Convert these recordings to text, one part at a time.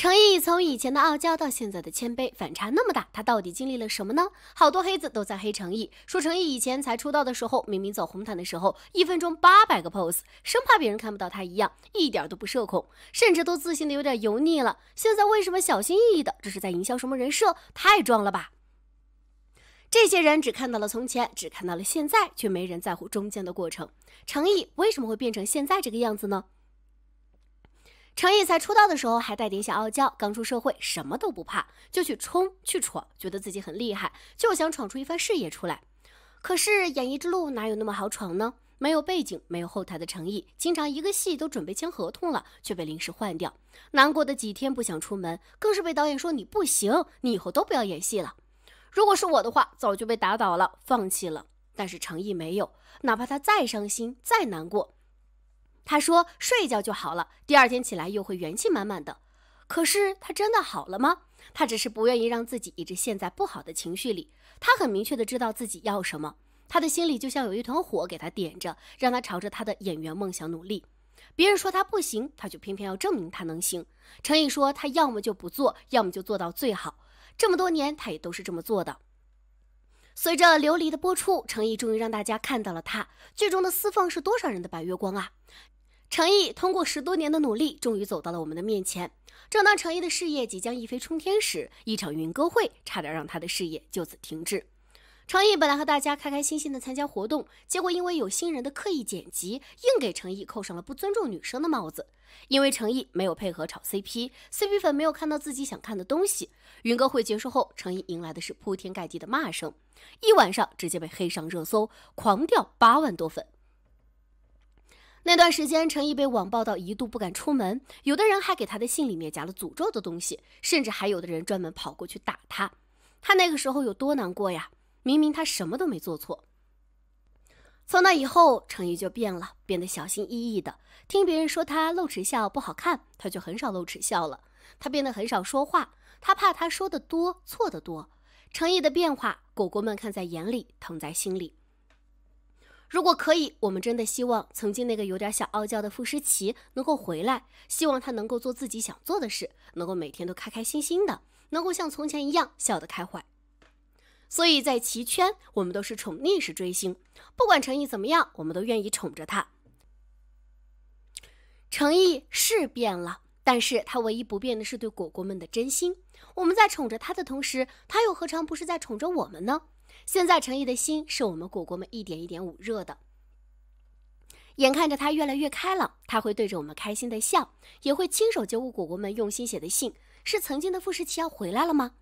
成毅从以前的傲娇到现在的谦卑，反差那么大，他到底经历了什么呢？好多黑子都在黑成毅，说成毅以前才出道的时候，明明走红毯的时候，一分钟八百个 pose，生怕别人看不到他一样，一点都不社恐，甚至都自信的有点油腻了。现在为什么小心翼翼的？这是在营销什么人设？太装了吧！这些人只看到了从前，只看到了现在，却没人在乎中间的过程。成毅为什么会变成现在这个样子呢？程毅才出道的时候还带点小傲娇，刚出社会什么都不怕，就去冲去闯，觉得自己很厉害，就想闯出一番事业出来。可是演艺之路哪有那么好闯呢？没有背景、没有后台的程毅，经常一个戏都准备签合同了，却被临时换掉，难过的几天不想出门，更是被导演说你不行，你以后都不要演戏了。如果是我的话，早就被打倒了，放弃了。但是程毅没有，哪怕他再伤心、再难过。他说睡一觉就好了，第二天起来又会元气满满的。可是他真的好了吗？他只是不愿意让自己一直陷在不好的情绪里。他很明确的知道自己要什么，他的心里就像有一团火给他点着，让他朝着他的演员梦想努力。别人说他不行，他就偏偏要证明他能行。成毅说他要么就不做，要么就做到最好。这么多年，他也都是这么做的。随着《琉璃》的播出，程毅终于让大家看到了他剧中的司凤是多少人的白月光啊！诚毅通过十多年的努力，终于走到了我们的面前。正当诚毅的事业即将一飞冲天时，一场云歌会差点让他的事业就此停滞。诚毅本来和大家开开心心的参加活动，结果因为有新人的刻意剪辑，硬给诚毅扣上了不尊重女生的帽子。因为诚毅没有配合炒 CP，CP 粉没有看到自己想看的东西。云歌会结束后，诚毅迎来的是铺天盖地的骂声，一晚上直接被黑上热搜，狂掉八万多粉。那段时间，成毅被网暴到一度不敢出门，有的人还给他的信里面夹了诅咒的东西，甚至还有的人专门跑过去打他。他那个时候有多难过呀？明明他什么都没做错。从那以后，成毅就变了，变得小心翼翼的。听别人说他露齿笑不好看，他就很少露齿笑了。他变得很少说话，他怕他说的多错的多。成毅的变化，果果们看在眼里，疼在心里。如果可以，我们真的希望曾经那个有点小傲娇的傅诗琪能够回来，希望他能够做自己想做的事，能够每天都开开心心的，能够像从前一样笑得开怀。所以在齐圈，我们都是宠溺式追星，不管成毅怎么样，我们都愿意宠着他。成毅是变了，但是他唯一不变的是对果果们的真心。我们在宠着他的同时，他又何尝不是在宠着我们呢？现在成毅的心是我们果果们一点一点捂热的，眼看着他越来越开朗，他会对着我们开心的笑，也会亲手接过果果们用心写的信。是曾经的傅诗琪要回来了吗？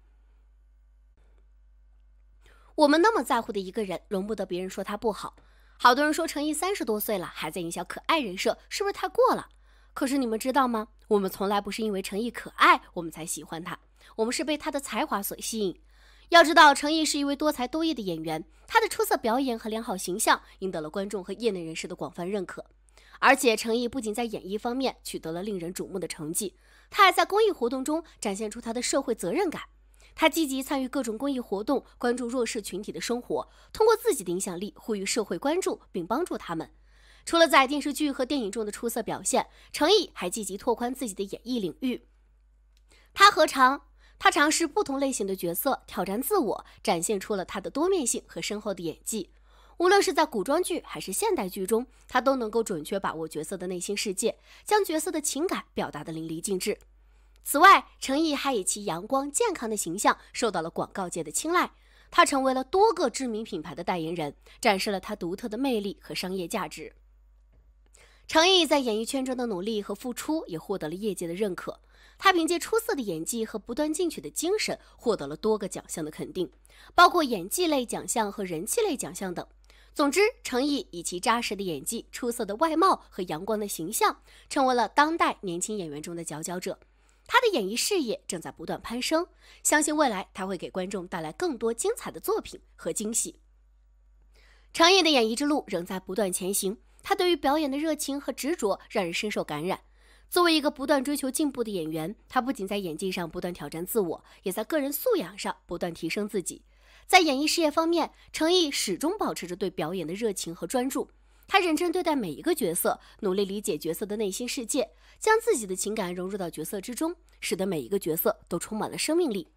我们那么在乎的一个人，容不得别人说他不好。好多人说成毅三十多岁了还在营销可爱人设，是不是太过了？可是你们知道吗？我们从来不是因为成毅可爱，我们才喜欢他，我们是被他的才华所吸引。要知道，成毅是一位多才多艺的演员，他的出色表演和良好形象赢得了观众和业内人士的广泛认可。而且，成毅不仅在演艺方面取得了令人瞩目的成绩，他还在公益活动中展现出他的社会责任感。他积极参与各种公益活动，关注弱势群体的生活，通过自己的影响力呼吁社会关注并帮助他们。除了在电视剧和电影中的出色表现，成毅还积极拓宽自己的演艺领域。他何尝？他尝试不同类型的角色，挑战自我，展现出了他的多面性和深厚的演技。无论是在古装剧还是现代剧中，他都能够准确把握角色的内心世界，将角色的情感表达的淋漓尽致。此外，陈毅还以其阳光健康的形象受到了广告界的青睐，他成为了多个知名品牌的代言人，展示了他独特的魅力和商业价值。成毅在演艺圈中的努力和付出也获得了业界的认可。他凭借出色的演技和不断进取的精神，获得了多个奖项的肯定，包括演技类奖项和人气类奖项等。总之，程毅以其扎实的演技、出色的外貌和阳光的形象，成为了当代年轻演员中的佼佼者。他的演艺事业正在不断攀升，相信未来他会给观众带来更多精彩的作品和惊喜。程毅的演艺之路仍在不断前行。他对于表演的热情和执着让人深受感染。作为一个不断追求进步的演员，他不仅在演技上不断挑战自我，也在个人素养上不断提升自己。在演艺事业方面，程毅始终保持着对表演的热情和专注。他认真对待每一个角色，努力理解角色的内心世界，将自己的情感融入到角色之中，使得每一个角色都充满了生命力。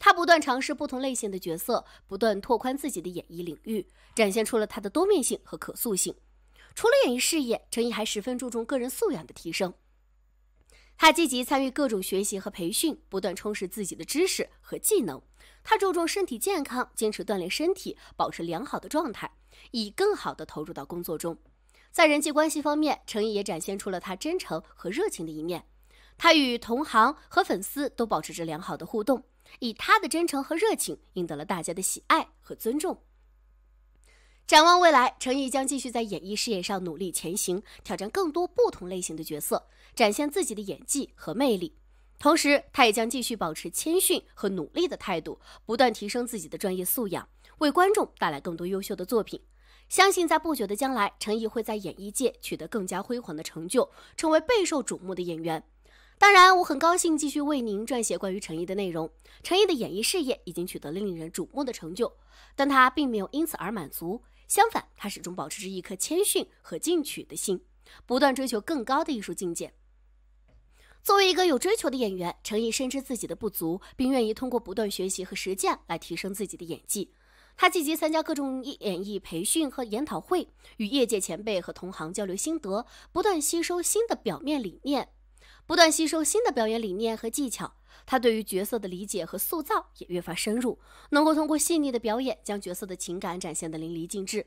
他不断尝试不同类型的角色，不断拓宽自己的演艺领域，展现出了他的多面性和可塑性。除了演艺事业，成毅还十分注重个人素养的提升。他积极参与各种学习和培训，不断充实自己的知识和技能。他注重身体健康，坚持锻炼身体，保持良好的状态，以更好地投入到工作中。在人际关系方面，成毅也展现出了他真诚和热情的一面。他与同行和粉丝都保持着良好的互动，以他的真诚和热情赢得了大家的喜爱和尊重。展望未来，陈毅将继续在演艺事业上努力前行，挑战更多不同类型的角色，展现自己的演技和魅力。同时，他也将继续保持谦逊和努力的态度，不断提升自己的专业素养，为观众带来更多优秀的作品。相信在不久的将来，陈毅会在演艺界取得更加辉煌的成就，成为备受瞩目的演员。当然，我很高兴继续为您撰写关于陈毅的内容。陈毅的演艺事业已经取得了令人瞩目的成就，但他并没有因此而满足。相反，他始终保持着一颗谦逊和进取的心，不断追求更高的艺术境界。作为一个有追求的演员，成毅深知自己的不足，并愿意通过不断学习和实践来提升自己的演技。他积极参加各种演演艺培训和研讨会，与业界前辈和同行交流心得，不断吸收新的表面理念，不断吸收新的表演理念和技巧。他对于角色的理解和塑造也越发深入，能够通过细腻的表演将角色的情感展现得淋漓尽致。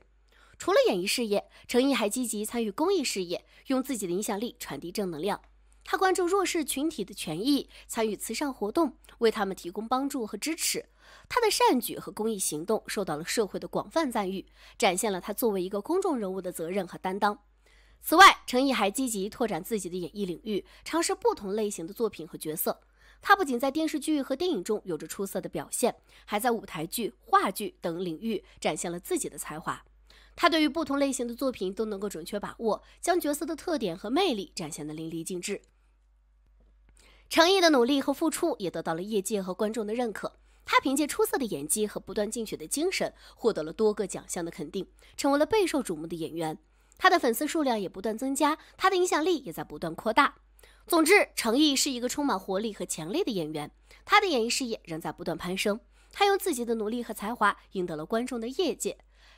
除了演艺事业，成毅还积极参与公益事业，用自己的影响力传递正能量。他关注弱势群体的权益，参与慈善活动，为他们提供帮助和支持。他的善举和公益行动受到了社会的广泛赞誉，展现了他作为一个公众人物的责任和担当。此外，成毅还积极拓展自己的演艺领域，尝试不同类型的作品和角色。他不仅在电视剧和电影中有着出色的表现，还在舞台剧、话剧等领域展现了自己的才华。他对于不同类型的作品都能够准确把握，将角色的特点和魅力展现得淋漓尽致。诚毅的努力和付出也得到了业界和观众的认可。他凭借出色的演技和不断进取的精神，获得了多个奖项的肯定，成为了备受瞩目的演员。他的粉丝数量也不断增加，他的影响力也在不断扩大。总之，成毅是一个充满活力和潜力的演员，他的演艺事业仍在不断攀升。他用自己的努力和才华赢得了观众的业界，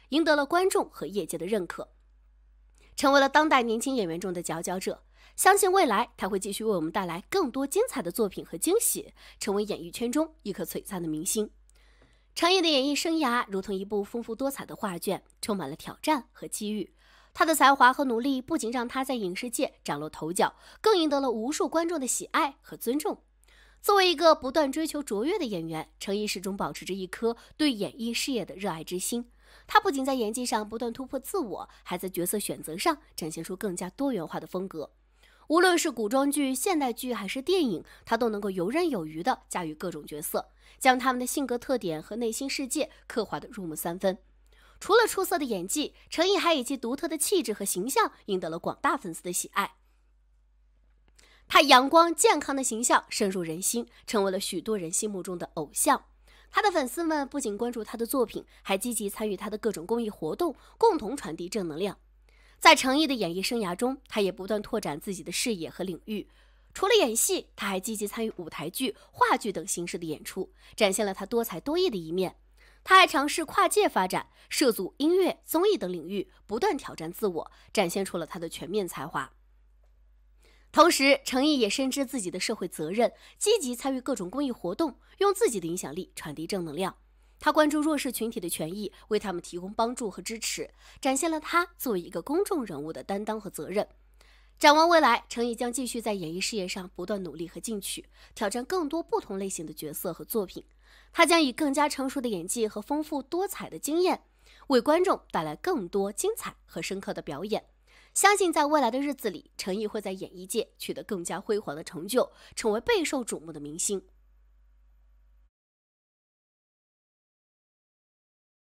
赢得了观众和业界的认可，成为了当代年轻演员中的佼佼者。相信未来他会继续为我们带来更多精彩的作品和惊喜，成为演艺圈中一颗璀璨的明星。成毅的演艺生涯如同一部丰富多彩的画卷，充满了挑战和机遇。他的才华和努力不仅让他在影视界崭露头角，更赢得了无数观众的喜爱和尊重。作为一个不断追求卓越的演员，程毅始终保持着一颗对演艺事业的热爱之心。他不仅在演技上不断突破自我，还在角色选择上展现出更加多元化的风格。无论是古装剧、现代剧还是电影，他都能够游刃有余地驾驭各种角色，将他们的性格特点和内心世界刻画得入木三分。除了出色的演技，成毅还以其独特的气质和形象赢得了广大粉丝的喜爱。他阳光健康的形象深入人心，成为了许多人心目中的偶像。他的粉丝们不仅关注他的作品，还积极参与他的各种公益活动，共同传递正能量。在成毅的演艺生涯中，他也不断拓展自己的视野和领域。除了演戏，他还积极参与舞台剧、话剧等形式的演出，展现了他多才多艺的一面。他还尝试跨界发展，涉足音乐、综艺等领域，不断挑战自我，展现出了他的全面才华。同时，程毅也深知自己的社会责任，积极参与各种公益活动，用自己的影响力传递正能量。他关注弱势群体的权益，为他们提供帮助和支持，展现了他作为一个公众人物的担当和责任。展望未来，程毅将继续在演艺事业上不断努力和进取，挑战更多不同类型的角色和作品。他将以更加成熟的演技和丰富多彩的经验，为观众带来更多精彩和深刻的表演。相信在未来的日子里，陈毅会在演艺界取得更加辉煌的成就，成为备受瞩目的明星。